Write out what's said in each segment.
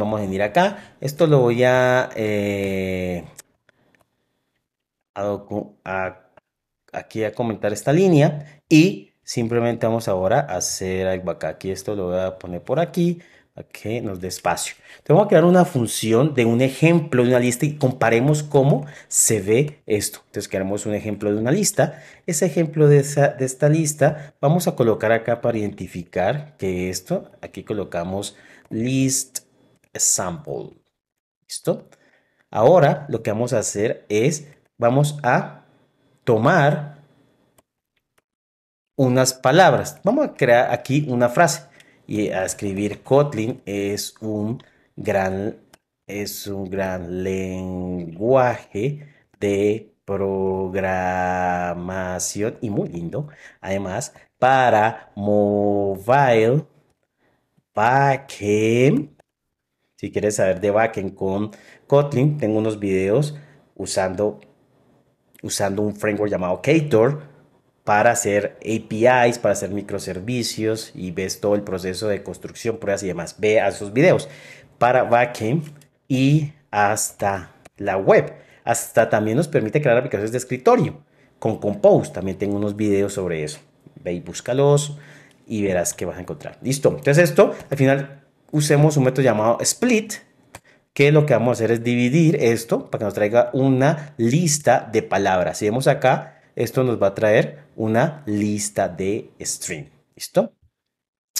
vamos a venir acá. Esto lo voy eh, a, aquí a comentar esta línea y simplemente vamos ahora a hacer acá. Aquí esto lo voy a poner por aquí para que nos dé espacio. Entonces vamos a crear una función de un ejemplo de una lista y comparemos cómo se ve esto. Entonces queremos un ejemplo de una lista. Ese ejemplo de esta lista vamos a colocar acá para identificar que esto, aquí colocamos list sample. ¿Listo? Ahora lo que vamos a hacer es, vamos a tomar unas palabras. Vamos a crear aquí una frase y a escribir Kotlin es un gran, es un gran lenguaje de programación y muy lindo. Además, para mobile backend si quieres saber de backend con Kotlin, tengo unos videos usando, usando un framework llamado Ktor para hacer APIs, para hacer microservicios y ves todo el proceso de construcción, pruebas y demás. Ve a esos videos para backend y hasta la web. Hasta también nos permite crear aplicaciones de escritorio con Compose. También tengo unos videos sobre eso. Ve y búscalos y verás qué vas a encontrar. Listo. Entonces esto al final usemos un método llamado split, que lo que vamos a hacer es dividir esto para que nos traiga una lista de palabras. Si vemos acá, esto nos va a traer una lista de string. ¿Listo?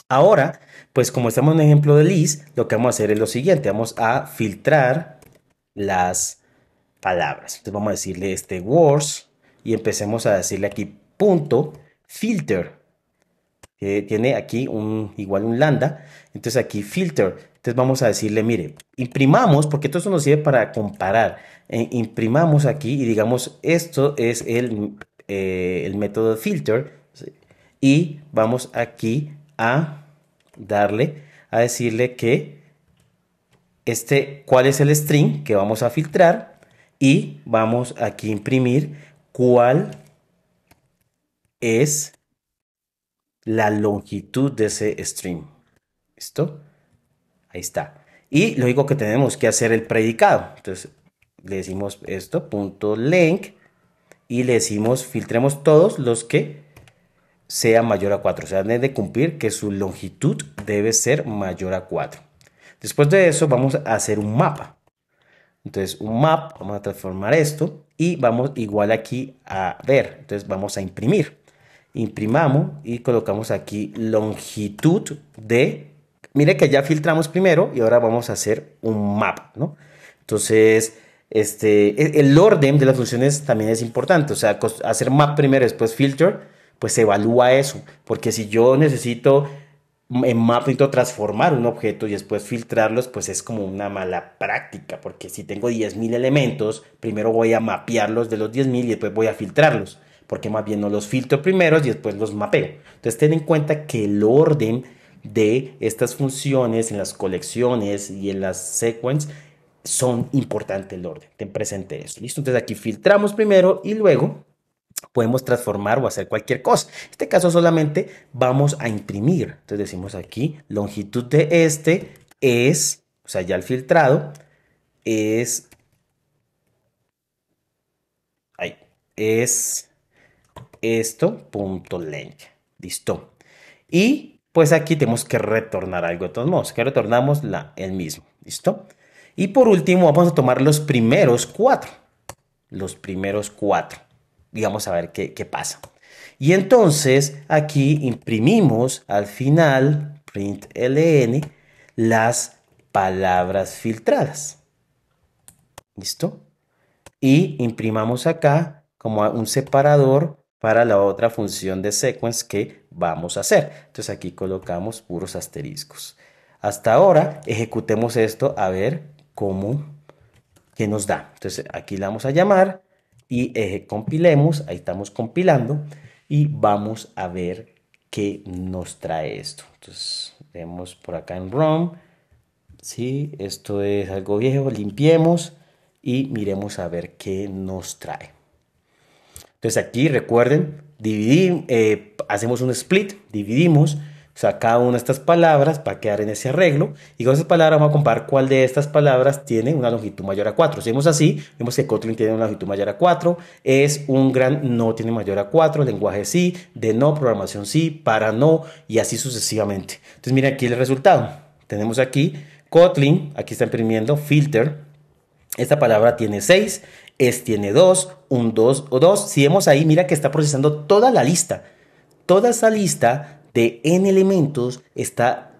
Ahora, pues como estamos en un ejemplo de list, lo que vamos a hacer es lo siguiente. Vamos a filtrar las palabras. Entonces vamos a decirle este words y empecemos a decirle aquí punto filter. Que tiene aquí un, igual un lambda entonces aquí filter. Entonces vamos a decirle, mire, imprimamos, porque esto nos sirve para comparar. E, imprimamos aquí y digamos, esto es el, eh, método filter. Y vamos aquí a darle, a decirle que este, cuál es el string que vamos a filtrar. Y vamos aquí a imprimir cuál es la longitud de ese string. ¿Listo? Ahí está. Y lo único que tenemos que hacer el predicado. Entonces, le decimos esto, punto link, y le decimos filtremos todos los que sea mayor a 4. O sea, de cumplir que su longitud debe ser mayor a 4. Después de eso vamos a hacer un mapa. Entonces, un map, vamos a transformar esto y vamos igual aquí a ver. Entonces, vamos a imprimir. Imprimamos y colocamos aquí longitud de Mire que ya filtramos primero y ahora vamos a hacer un map, ¿no? Entonces, este, e, el orden de las funciones también es importante. O sea, hacer map primero, después filter, pues evalúa eso. Porque si yo necesito en map transformar un objeto y después filtrarlos, pues es como una mala práctica. Porque si tengo 10.000 elementos, primero voy a mapearlos de los 10.000 y después voy a filtrarlos. Porque más bien no los filtro primero y después los mapeo. Entonces ten en cuenta que el orden de estas funciones en las colecciones y en las sequence son importante el orden. Ten presente eso. ¿Listo? Entonces aquí filtramos primero y luego podemos transformar o hacer cualquier cosa. En este caso solamente vamos a imprimir. Entonces decimos aquí longitud de este es, o sea, ya el filtrado es ahí, es esto punto length. Listo. Y pues aquí tenemos que retornar algo de todos modos, que retornamos la, el mismo, ¿listo? Y por último vamos a tomar los primeros cuatro, los primeros cuatro, y vamos a ver qué, qué pasa. Y entonces aquí imprimimos al final, print ln las palabras filtradas. ¿Listo? Y imprimamos acá como un separador para la otra función de sequence que vamos a hacer. Entonces aquí colocamos puros asteriscos. Hasta ahora ejecutemos esto a ver cómo, qué nos da. Entonces aquí la vamos a llamar y compilemos, ahí estamos compilando y vamos a ver qué nos trae esto. Entonces vemos por acá en ROM, si esto es algo viejo, limpiemos y miremos a ver qué nos trae. Entonces aquí recuerden, eh, hacemos un split, dividimos cada una de estas palabras para quedar en ese arreglo y con esas palabras vamos a comparar cuál de estas palabras tiene una longitud mayor a 4. Si vemos así, vemos que Kotlin tiene una longitud mayor a 4, es un gran no tiene mayor a 4, lenguaje sí, de no, programación sí, para no y así sucesivamente. Entonces mira aquí el resultado. Tenemos aquí Kotlin, aquí está imprimiendo filter, esta palabra tiene 6, es tiene 2, un 2 o 2. Si vemos ahí, mira que está procesando toda la lista. Toda esa lista de n elementos está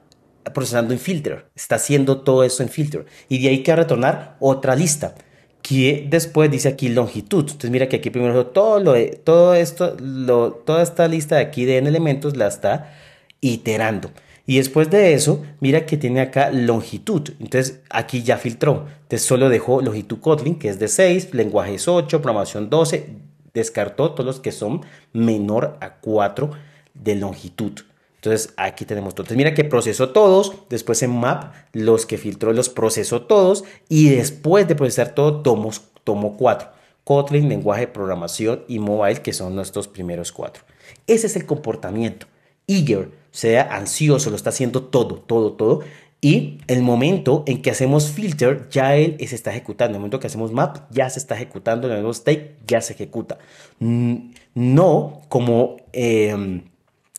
procesando en filter. Está haciendo todo eso en filter. Y de ahí que va a retornar otra lista que después dice aquí longitud. Entonces mira que aquí primero todo, todo esto, lo, toda esta lista de aquí de n elementos la está iterando. Y después de eso, mira que tiene acá longitud. Entonces aquí ya filtró. Entonces solo dejó longitud Kotlin, que es de 6, Lenguaje es 8, programación 12. Descartó todos los que son menor a 4 de longitud. Entonces aquí tenemos todos. Entonces mira que procesó todos, después en map los que filtró los procesó todos y después de procesar todo tomó 4. Kotlin, lenguaje programación y mobile que son nuestros primeros cuatro. Ese es el comportamiento. Eager sea ansioso, lo está haciendo todo, todo, todo. Y el momento en que hacemos filter, ya él se está ejecutando. El momento que hacemos map, ya se está ejecutando. El hacemos take, ya se ejecuta. Mm, no como em,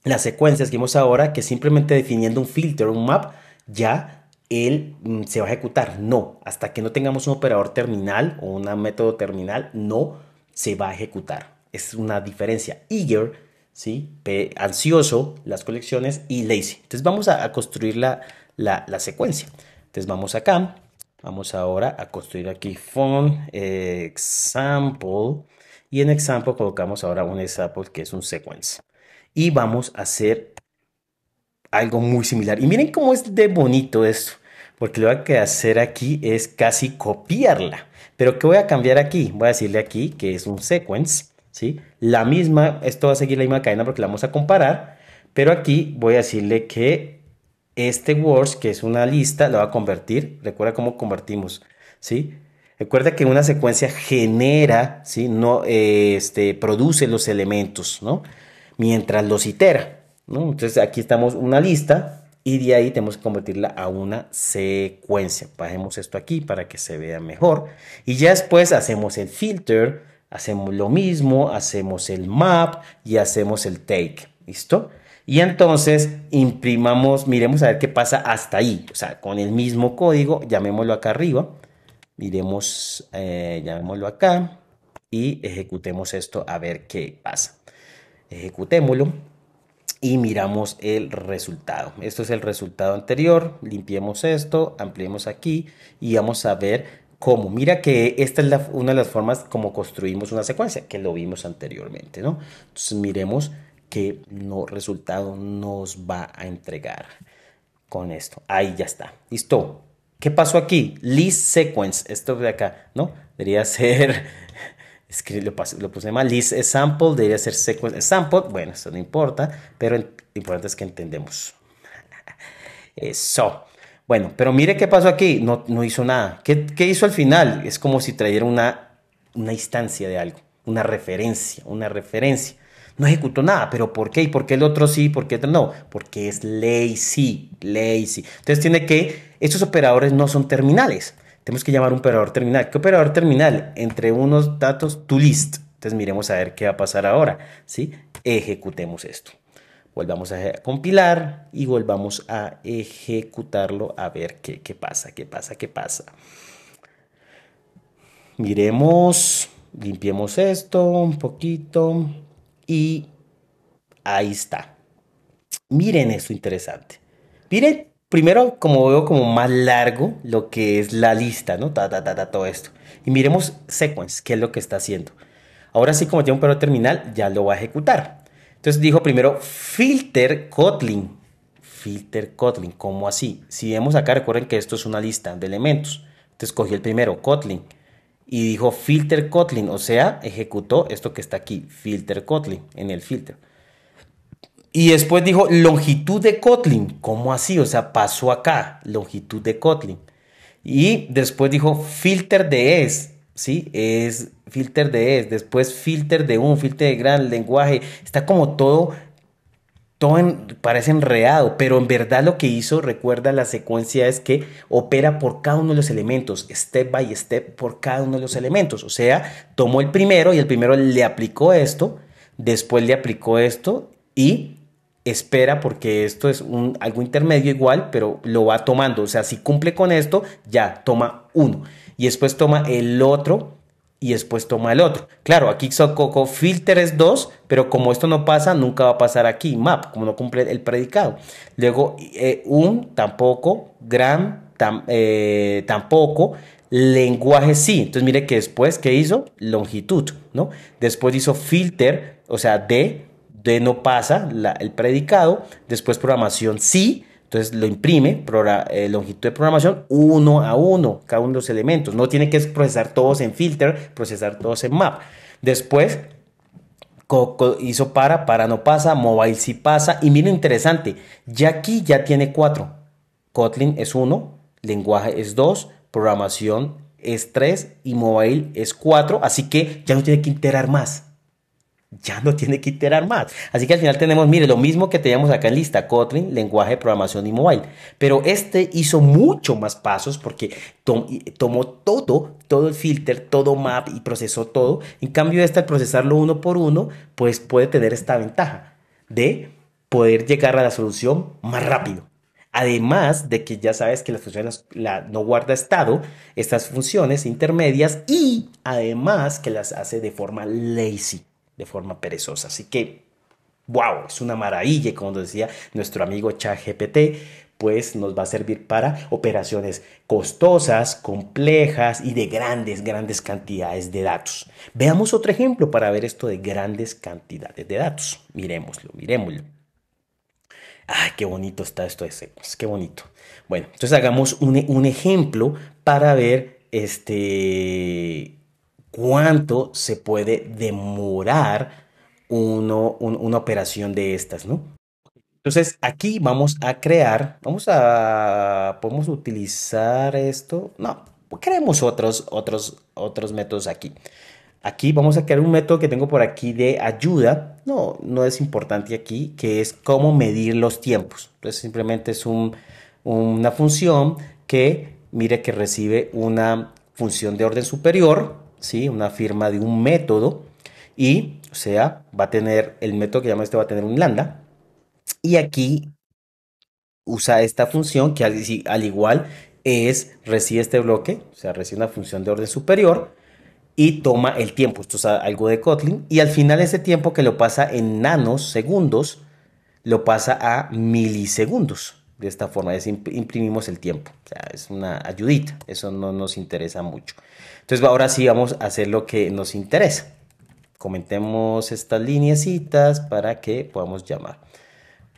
las secuencias que vemos ahora, que simplemente definiendo un filter, un map, ya él mm, se va a ejecutar. No, hasta que no tengamos un operador terminal o un método terminal, no se va a ejecutar. Es una diferencia. Eager ¿sí? ansioso, las colecciones y lazy. Entonces vamos a, construir la, secuencia. Entonces vamos acá, vamos ahora a construir aquí font example y en example colocamos ahora un example que es un sequence. Y vamos a hacer algo muy similar. Y miren cómo es de bonito esto, porque lo que voy a hacer aquí es casi copiarla. Pero que voy a cambiar aquí? Voy a decirle aquí que es un sequence ¿sí? La misma, esto va a seguir la misma cadena porque la vamos a comparar, pero aquí voy a decirle que este words, que es una lista, la va a convertir, recuerda cómo convertimos, ¿sí? Recuerda que una secuencia genera, ¿sí? No, eh, este, produce los elementos, ¿no? Mientras los itera, Entonces aquí estamos una lista y de ahí tenemos que convertirla a una secuencia. Bajemos esto aquí para que se vea mejor. Y ya después hacemos el filter, Hacemos lo mismo, hacemos el map y hacemos el take. ¿Listo? Y entonces imprimamos, miremos a ver qué pasa hasta ahí. O sea, con el mismo código, llamémoslo acá arriba. Miremos, eh, llamémoslo acá y ejecutemos esto a ver qué pasa. Ejecutémoslo y miramos el resultado. Esto es el resultado anterior. Limpiemos esto, ampliemos aquí y vamos a ver ¿Cómo? Mira que esta es una de las formas como construimos una secuencia, que lo vimos anteriormente, ¿no? Entonces miremos qué no, resultado nos va a entregar con esto. Ahí ya está. Listo. ¿Qué pasó aquí? List sequence. Esto de acá, ¿no? Debería ser escribir lo, puse mal, list sample, debería ser sequence sample, bueno, eso no importa, pero lo importante es que entendemos. Eso. Bueno, pero mire qué pasó aquí, no, no hizo nada. ¿Qué, hizo al final? Es como si trajera una, una instancia de algo, una referencia, una referencia. No ejecutó nada, pero ¿por qué? ¿Y por qué el otro sí? ¿Por qué el otro no? Porque es lazy, lazy. Entonces tiene que, estos operadores no son terminales. Tenemos que llamar un operador terminal. ¿Qué operador terminal? Entre unos datos, to list. Entonces miremos a ver qué va a pasar ahora, ¿sí? Ejecutemos esto volvamos a compilar y volvamos a ejecutarlo a ver qué, qué pasa, qué pasa, qué pasa. Miremos, limpiemos esto un poquito y ahí está. Miren esto interesante. Miren primero, como veo, como más largo lo que es la lista, ¿no? Ta, todo esto. Y miremos sequence, qué es lo que está haciendo. Ahora sí, como tiene un perro terminal, ya lo va a ejecutar. Entonces dijo primero filter Kotlin. Filter Kotlin, ¿cómo así? Si vemos acá, recuerden que esto es una lista de elementos. Entonces cogió el primero, Kotlin, y dijo filter Kotlin, o sea, ejecutó esto que está aquí, filter Kotlin, en el filter. Y después dijo longitud de Kotlin, ¿cómo así? O sea, pasó acá, longitud de Kotlin. Y después dijo filter de es, ¿sí? Es filter de es, después filter de un, filter de gran, lenguaje, está como todo, todo parece enredado, pero en verdad lo que hizo, recuerda la secuencia, es que opera por cada uno de los elementos, step by step, por cada uno de los elementos, o sea, tomó el primero y el primero le aplicó esto, después le aplicó esto y espera porque esto es un, algo intermedio igual, pero lo va tomando. O sea, si cumple con esto, ya toma uno. Y después toma el otro y después toma el otro. Claro, aquí coco filter es dos, pero como esto no pasa, nunca va a pasar aquí map, como no cumple el predicado. Luego eh, un tampoco, gran eh, tampoco, lenguaje sí. Entonces mire que después, ¿qué hizo? Longitud, ¿no? Después hizo filter, o sea, de de no pasa el predicado, después programación sí, entonces lo imprime, eh, longitud de programación uno a uno, cada uno de los elementos. No tiene que procesar todos en filter, procesar todos en map. Después hizo para, para no pasa, mobile sí pasa. Y miren interesante, ya aquí ya tiene cuatro. Kotlin es uno, lenguaje es dos, programación es tres y mobile es cuatro. Así que ya no tiene que iterar más ya no tiene que iterar más. Así que al final tenemos, mire, lo mismo que teníamos acá en lista, Kotlin, lenguaje de programación y mobile. Pero este hizo mucho más pasos porque tomó todo, todo el filter, todo map y procesó todo. En cambio, este al procesarlo uno por uno, pues puede tener esta ventaja de poder llegar a la solución más rápido. Además de que ya sabes que las funciones la, no guarda estado, estas funciones intermedias y además que las hace de forma lazy de forma perezosa. Así que, wow, es una maravilla, como decía nuestro amigo GPT, pues nos va a servir para operaciones costosas, complejas y de grandes, grandes cantidades de datos. Veamos otro ejemplo para ver esto de grandes cantidades de datos. Miremoslo, miremoslo. ¡Ay, qué bonito está esto de ¡Qué bonito! Bueno, entonces hagamos un, un ejemplo para ver este, cuánto se puede demorar una operación de estas, ¿no? Entonces aquí vamos a crear, vamos a, podemos utilizar esto, no, creemos otros, otros, otros métodos aquí. Aquí vamos a crear un método que tengo por aquí de ayuda, no, no es importante aquí, que es cómo medir los tiempos. Entonces simplemente es una función que, mire que recibe una función de orden superior, ¿sí? una firma de un método y, o sea, va a tener, el método que llama este va a tener un lambda y aquí usa esta función que al, igual es, recibe este bloque, o sea, recibe una función de orden superior y toma el tiempo, esto es algo de Kotlin, y al final ese tiempo que lo pasa en segundos lo pasa a milisegundos de esta forma, es imprimimos el tiempo, o sea, es una ayudita, eso no nos interesa mucho. Entonces ahora sí vamos a hacer lo que nos interesa. Comentemos estas lineecitas para que podamos llamar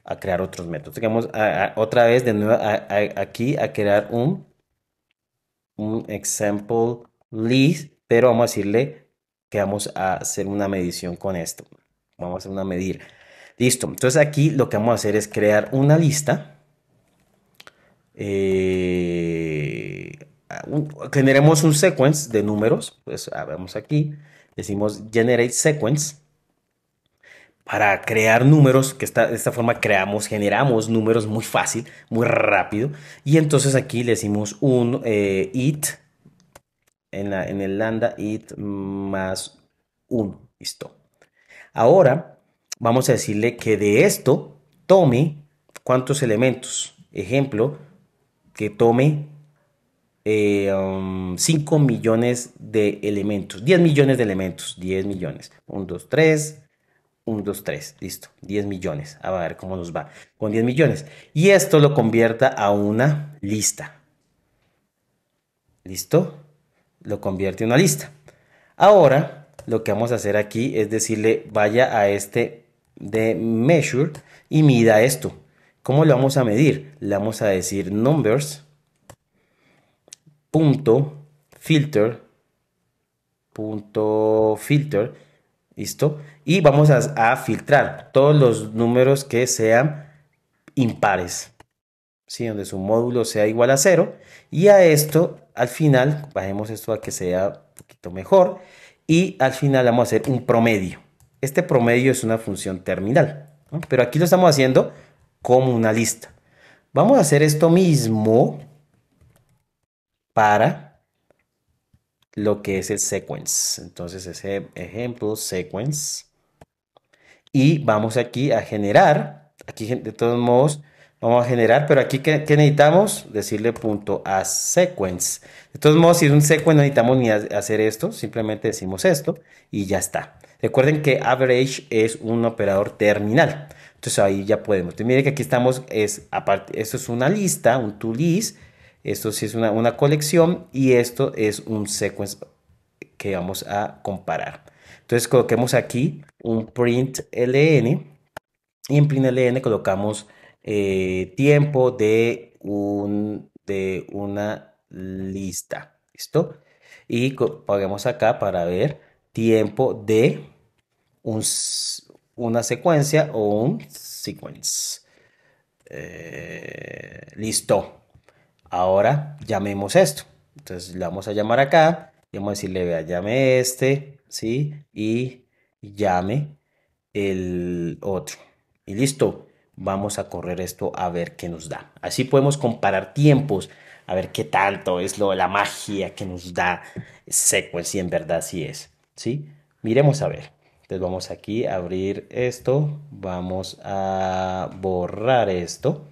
a crear otros métodos. Digamos, a, otra vez de nuevo aquí a crear un, un example list, pero vamos a decirle que vamos a hacer una medición con esto. Vamos a hacer una medida. Listo. Entonces aquí lo que vamos a hacer es crear una lista eh, generemos un sequence de números, pues ah, vemos aquí, decimos generate sequence para crear números, que de esta forma creamos, generamos números muy fácil, muy rápido, y entonces aquí le decimos un eh, it, en, en el lambda it más 1, listo. Ahora vamos a decirle que de esto tome cuántos elementos, ejemplo, que tome 5 eh, um, millones de elementos, 10 millones de elementos, 10 millones. 1, 2, 3, 1, 2, 3, listo, 10 millones. Ah, a ver cómo nos va con 10 millones. Y esto lo convierta a una lista. ¿Listo? Lo convierte en una lista. Ahora, lo que vamos a hacer aquí es decirle, vaya a este de measure y mida esto. ¿Cómo lo vamos a medir? Le vamos a decir numbers punto filter punto filter listo y vamos a, filtrar todos los números que sean impares ¿sí? donde su módulo sea igual a cero y a esto al final bajemos esto a que sea un poquito mejor y al final vamos a hacer un promedio este promedio es una función terminal pero aquí lo estamos haciendo como una lista. Vamos a hacer esto mismo para lo que es el sequence. Entonces, ese ejemplo, sequence. Y vamos aquí a generar. Aquí, de todos modos, vamos a generar, pero aquí ¿qué, necesitamos? Decirle punto a sequence. De todos modos, si es un sequence no necesitamos ni hacer esto, simplemente decimos esto y ya está. Recuerden que average es un operador terminal. Entonces ahí ya podemos. Entonces mire que aquí estamos, es, aparte, esto es una lista, un to list, esto sí es una, colección y esto es un sequence que vamos a comparar. Entonces coloquemos aquí un print ln y en print ln colocamos eh, tiempo de, un, de una lista. ¿Listo? Y podemos acá para ver tiempo de un una secuencia o un sequence. Eh, listo. Ahora llamemos esto. Entonces le vamos a llamar acá. Y vamos a decirle, vea, llame este, ¿sí? Y llame el otro. Y listo. Vamos a correr esto a ver qué nos da. Así podemos comparar tiempos. A ver qué tanto es lo de la magia que nos da Sequence. si en verdad si es. ¿Sí? Miremos a ver. Entonces vamos aquí a abrir esto, vamos a borrar esto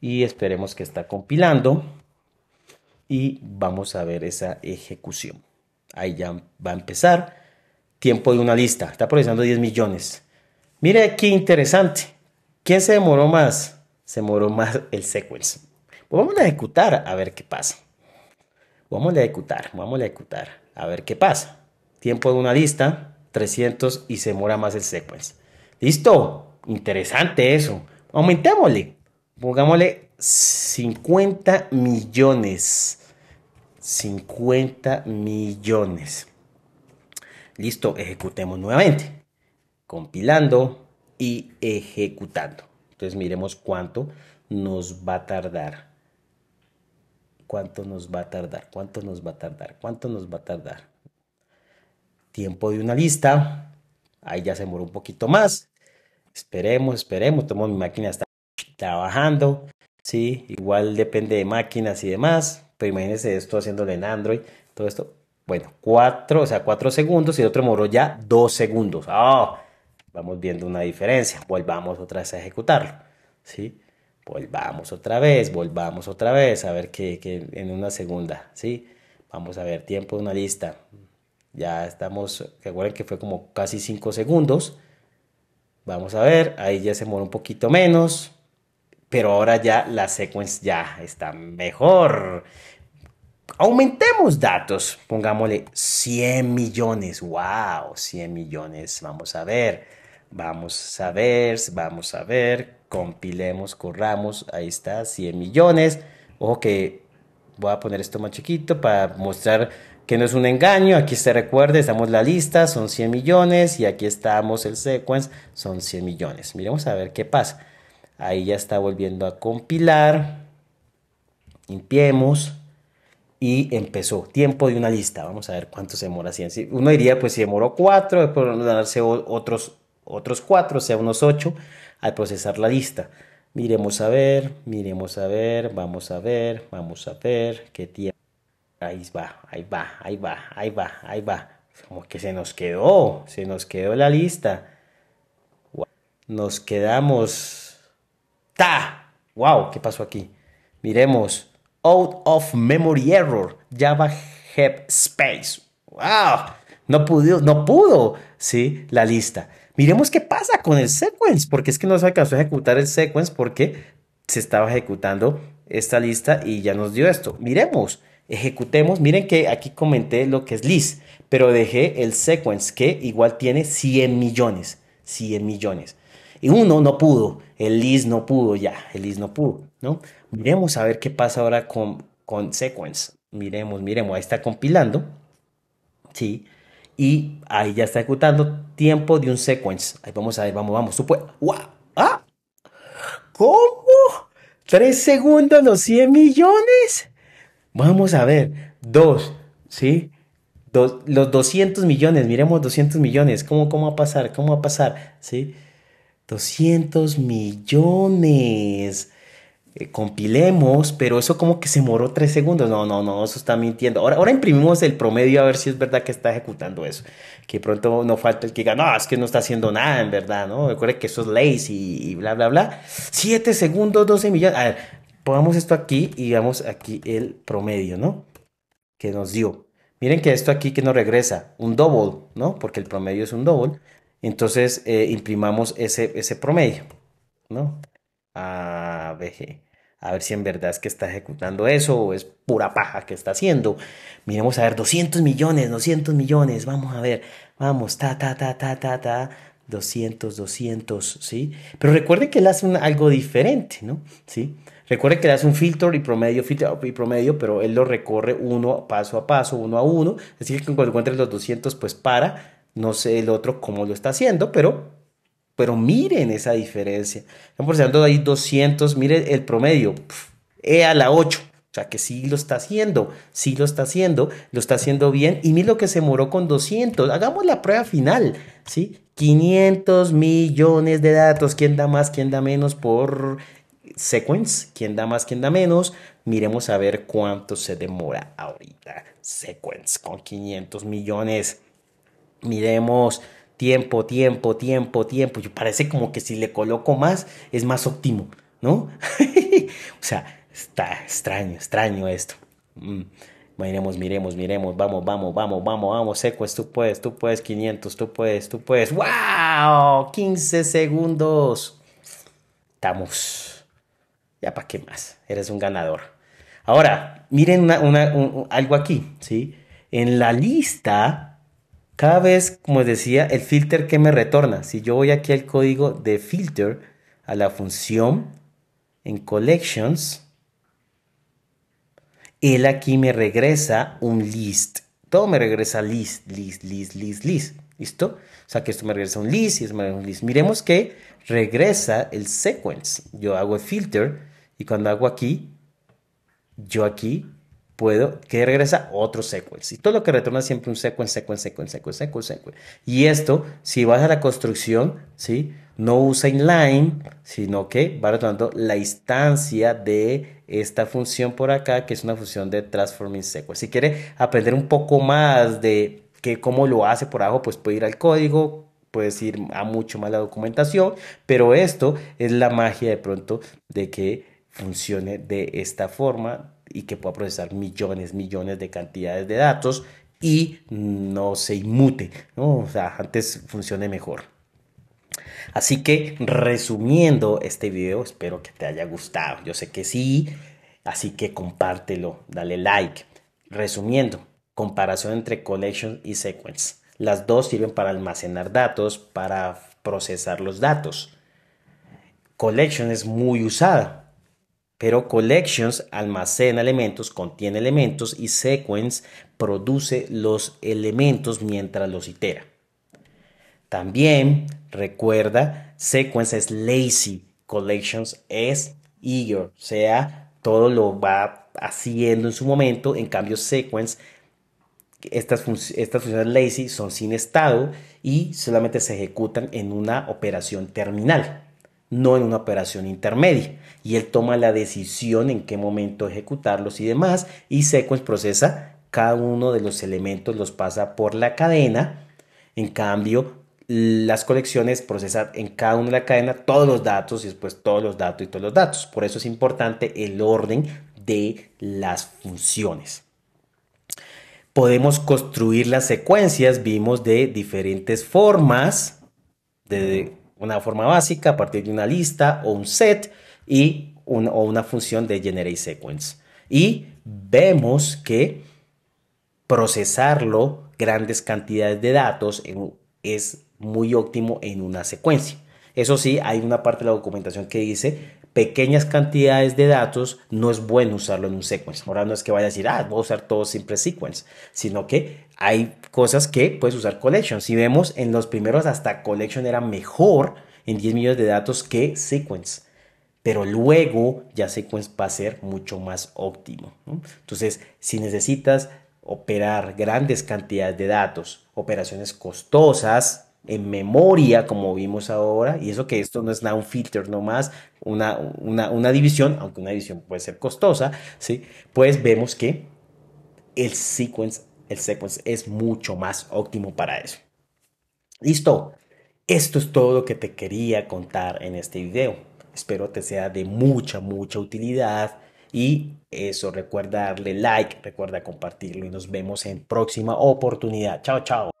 y esperemos que está compilando y vamos a ver esa ejecución. Ahí ya va a empezar. Tiempo de una lista. Está procesando 10 millones. Mire qué interesante. ¿Quién se demoró más? Se demoró más el sequence. Pues vamos a ejecutar a ver qué pasa. Vamos a ejecutar, vamos a ejecutar a ver qué pasa. Tiempo de una lista. 300 y se mora más el sequence. ¿Listo? Interesante eso. Aumentémosle. Pongámosle 50 millones. 50 millones. Listo, ejecutemos nuevamente. Compilando y ejecutando. Entonces miremos cuánto nos va a tardar. ¿Cuánto nos va a tardar? ¿Cuánto nos va a tardar? ¿Cuánto nos va a tardar? tiempo de una lista. Ahí ya se demoró un poquito más. Esperemos, esperemos. mi máquina está trabajando. Sí, igual depende de máquinas y demás. Pero imagínense esto haciéndolo en Android. Todo esto. Bueno, cuatro o sea, cuatro segundos y el otro demoró ya dos segundos. Ah, vamos viendo una diferencia. Volvamos otra vez a ejecutarlo. ¿Sí? Volvamos otra vez, volvamos otra vez. A ver qué en una segunda. ¿Sí? Vamos a ver, tiempo de una lista. Ya estamos, recuerden que fue como casi 5 segundos. Vamos a ver, ahí ya se mueve un poquito menos. Pero ahora ya la secuencia ya está mejor. Aumentemos datos, pongámosle 100 millones, wow, 100 millones, vamos a ver, vamos a ver, vamos a ver, compilemos, corramos, ahí está, 100 millones, ojo que voy a poner esto más chiquito para mostrar que no es un engaño, aquí se recuerde, estamos la lista, son 100 millones y aquí estamos el sequence, son 100 millones. Miremos a ver qué pasa. Ahí ya está volviendo a compilar. Limpiemos y empezó. Tiempo de una lista. Vamos a ver cuánto se demora. Uno diría, pues si demoró 4, después darse otros, otros 4, o sea, unos 8 al procesar la lista. Miremos a ver, miremos a ver, vamos a ver, vamos a ver qué tiempo ahí va, ahí va, ahí va, ahí va, ahí va. Como que se nos quedó, se nos quedó la lista. Nos quedamos. ¡Ta! ¡Wow! ¿Qué pasó aquí? Miremos. Out of memory error. Java heap Space. ¡Wow! No pudo, no pudo, ¿sí? La lista. Miremos qué pasa con el sequence, porque es que no se alcanzó a ejecutar el sequence porque se estaba ejecutando esta lista y ya nos dio esto. Miremos. Ejecutemos, miren que aquí comenté lo que es list, pero dejé el sequence que igual tiene 100 millones, 100 millones. Y uno no pudo, el list no pudo ya, el list no pudo, ¿no? Miremos a ver qué pasa ahora con, con sequence. Miremos, miremos, ahí está compilando, ¿sí? Y ahí ya está ejecutando tiempo de un sequence. Ahí vamos a ver, vamos, vamos, ¿Ah? ¿Cómo? ¿Tres segundos los 100 millones? Vamos a ver, dos, ¿sí? los 200 millones, miremos 200 millones, ¿cómo, ¿cómo va a pasar? ¿Cómo va a pasar? ¿Sí? 200 millones. Eh, compilemos, pero eso como que se moró tres segundos. No, no, no, eso está mintiendo. Ahora, ahora imprimimos el promedio a ver si es verdad que está ejecutando eso. Que pronto no falta el que diga, no, es que no está haciendo nada en verdad, ¿no? Recuerde que eso es lazy y bla, bla, bla. Siete segundos, 12 millones. A ver, pongamos esto aquí y vamos aquí el promedio, ¿no? Que nos dio. Miren que esto aquí que nos regresa, un double, ¿no? Porque el promedio es un double. Entonces eh, imprimamos ese, ese promedio, ¿no? A, ver, a ver si en verdad es que está ejecutando eso o es pura paja que está haciendo. Miremos a ver, 200 millones, 200 millones, vamos a ver, vamos, ta, ta, ta, ta, ta, ta. 200, 200, ¿sí? Pero recuerden que él hace algo diferente, ¿no? ¿Sí? Recuerde que le das un filtro y promedio, filtro y promedio, pero él lo recorre uno paso a paso, uno a uno. Así que cuando encuentres los 200, pues para. No sé el otro cómo lo está haciendo, pero, pero miren esa diferencia. Estamos de ahí 200, mire el promedio. e a la 8. O sea que sí lo está haciendo, sí lo está haciendo, lo está haciendo bien. Y mire lo que se moró con 200. Hagamos la prueba final, ¿sí? 500 millones de datos. ¿Quién da más? ¿Quién da menos por sequence, quien da más, quien da menos. Miremos a ver cuánto se demora ahorita. Sequence con 500 millones. Miremos tiempo, tiempo, tiempo, tiempo. parece como que si le coloco más es más óptimo, ¿no? o sea, está extraño, extraño esto. Mm. Miremos, miremos, miremos, vamos, vamos, vamos, vamos, vamos, Sequence, tú puedes, tú puedes, 500, tú puedes, tú puedes. ¡Wow! 15 segundos. Estamos ya para qué más, eres un ganador. Ahora, miren algo aquí, ¿sí? En la lista, cada vez, como decía, el filter que me retorna, si yo voy aquí al código de filter, a la función en collections, él aquí me regresa un list. Todo me regresa list, list, list, list, list. ¿Listo? O sea que esto me regresa un list y esto me regresa un list. Miremos que regresa el sequence. Yo hago el filter y cuando hago aquí, yo aquí puedo, que regresa otro sequence. Y todo lo que retorna siempre un sequence, sequence, sequence, sequence, sequence, sequence. Y esto, si vas a la construcción, ¿sí? No usa inline, sino que va retornando la instancia de esta función por acá, que es una función de transforming sequence. Si quiere aprender un poco más de que cómo lo hace por abajo, pues puede ir al código, puedes ir a mucho más la documentación, pero esto es la magia de pronto de que funcione de esta forma y que pueda procesar millones, millones de cantidades de datos y no se inmute, ¿no? o sea, antes funcione mejor. Así que resumiendo este video, espero que te haya gustado. Yo sé que sí, así que compártelo, dale like. Resumiendo, comparación entre collection y sequence. Las dos sirven para almacenar datos, para procesar los datos. Collection es muy usada pero collections almacena elementos, contiene elementos y sequence produce los elementos mientras los itera. También recuerda, sequence es lazy, collections es eager, o sea, todo lo va haciendo en su momento, en cambio sequence estas, funciones lazy son sin estado y solamente se ejecutan en una operación terminal no en una operación intermedia. Y él toma la decisión en qué momento ejecutarlos y demás. Y Sequence procesa cada uno de los elementos, los pasa por la cadena. En cambio, las colecciones procesan en cada una de la cadena todos los datos y después todos los datos y todos los datos. Por eso es importante el orden de las funciones. Podemos construir las secuencias, vimos de diferentes formas, de una forma básica a partir de una lista o un set y o una función de generate sequence. Y vemos que procesarlo grandes cantidades de datos es muy óptimo en una secuencia. Eso sí, hay una parte de la documentación que dice pequeñas cantidades de datos, no es bueno usarlo en un sequence. Ahora no es que vaya a decir, ah, voy a usar todo siempre sequence, sino que hay cosas que puedes usar collection. Si vemos en los primeros, hasta collection era mejor en 10 millones de datos que sequence. Pero luego ya sequence va a ser mucho más óptimo. Entonces, si necesitas operar grandes cantidades de datos, operaciones costosas, en memoria, como vimos ahora, y eso que esto no es nada un filter nomás, una, una, división, aunque una división puede ser costosa, ¿sí? pues vemos que el sequence, el sequence es mucho más óptimo para eso. Listo, esto es todo lo que te quería contar en este video. Espero te sea de mucha, mucha utilidad. Y eso, recuerda darle like, recuerda compartirlo y nos vemos en próxima oportunidad. Chao, chao.